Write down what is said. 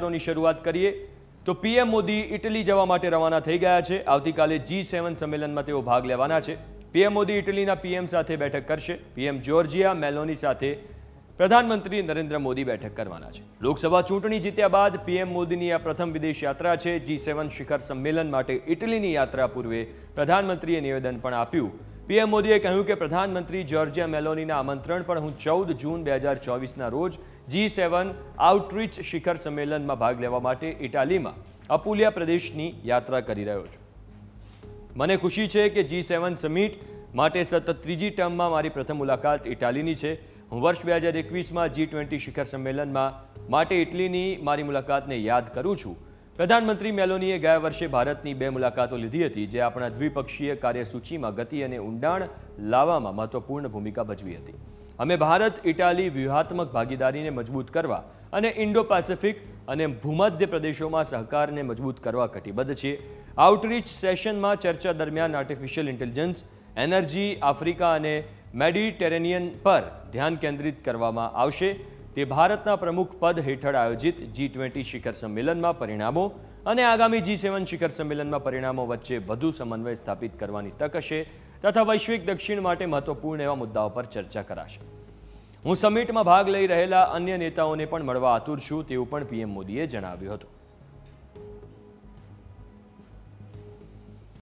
સમાચારોની શરૂઆત કરીએ તો પીએમ મોદી ઇટલી જવા માટે રવાના થઈ ગયા છે આવતીકાલે જી સેવન સંમેલનમાં તેઓ ભાગ લેવાના છે પીએમ મોદી ઇટલીના પીએમ સાથે બેઠક કરશે પીએમ જ્યોર્જિયા મેલોની સાથે પ્રધાનમંત્રી નરેન્દ્ર મોદી બેઠક કરવાના છે લોકસભા ચૂંટણી જીત્યા બાદ પીએમ મોદીની આ પ્રથમ વિદેશ યાત્રા છે જી સેવન શિખર સંમેલન માટે ઇટલીની યાત્રા પૂર્વે પ્રધાનમંત્રીએ નિવેદન પણ આપ્યું પીએમ મોદીએ કહ્યું કે પ્રધાનમંત્રી જ્યોર્જિયા મેલોનીના આમંત્રણ પર હું ચૌદ જૂન બે હજાર ચોવીસના રોજ જી સેવન આઉટરીચ શિખર સંમેલનમાં ભાગ લેવા માટે ઇટાલીમાં અપુલિયા પ્રદેશની યાત્રા કરી રહ્યો છું મને ખુશી છે કે જી સેવન સમિટ માટે સતત ત્રીજી ટર્મમાં મારી પ્રથમ મુલાકાત ઇટાલીની છે હું વર્ષ બે હજાર એકવીસમાં જી ટ્વેન્ટી શિખર સંમેલનમાં માટે ઇટલીની મારી મુલાકાતને યાદ કરું છું પ્રધાનમંત્રી મેલોનીએ ગયા વર્ષે ભારતની બે મુલાકાતો લીધી હતી જે આપણા દ્વિપક્ષીય કાર્યસૂચિમાં ગતિ અને ઊંડાણ લાવવામાં મહત્વપૂર્ણ ભૂમિકા ભજવી હતી અમે ભારત ઇટાલી વ્યૂહાત્મક ભાગીદારીને મજબૂત કરવા અને ઇન્ડો પેસિફિક અને ભૂમધ્ય પ્રદેશોમાં સહકારને મજબૂત કરવા કટિબદ્ધ છીએ આઉટરીચ સેશનમાં ચર્ચા દરમિયાન આર્ટિફિશિયલ ઇન્ટેલિજન્સ એનર્જી આફ્રિકા અને મેડિટેરેનિયન પર ધ્યાન કેન્દ્રિત કરવામાં આવશે તે ભારતના પ્રમુખ પદ હેઠળ આયોજિત જી ટ્વેન્ટી શિખર સંમેલનમાં પરિણામો અને આગામી જી સેવન શિખર સંમેલનમાં પરિણામો વચ્ચે વધુ સમન્વય સ્થાપિત કરવાની તક હશે તથા વૈશ્વિક દક્ષિણ માટે મહત્વપૂર્ણ એવા મુદ્દાઓ પર ચર્ચા કરાશે હું સમિટમાં ભાગ લઈ રહેલા અન્ય નેતાઓને પણ મળવા આતુર છું તેવું પણ પીએમ મોદીએ જણાવ્યું હતું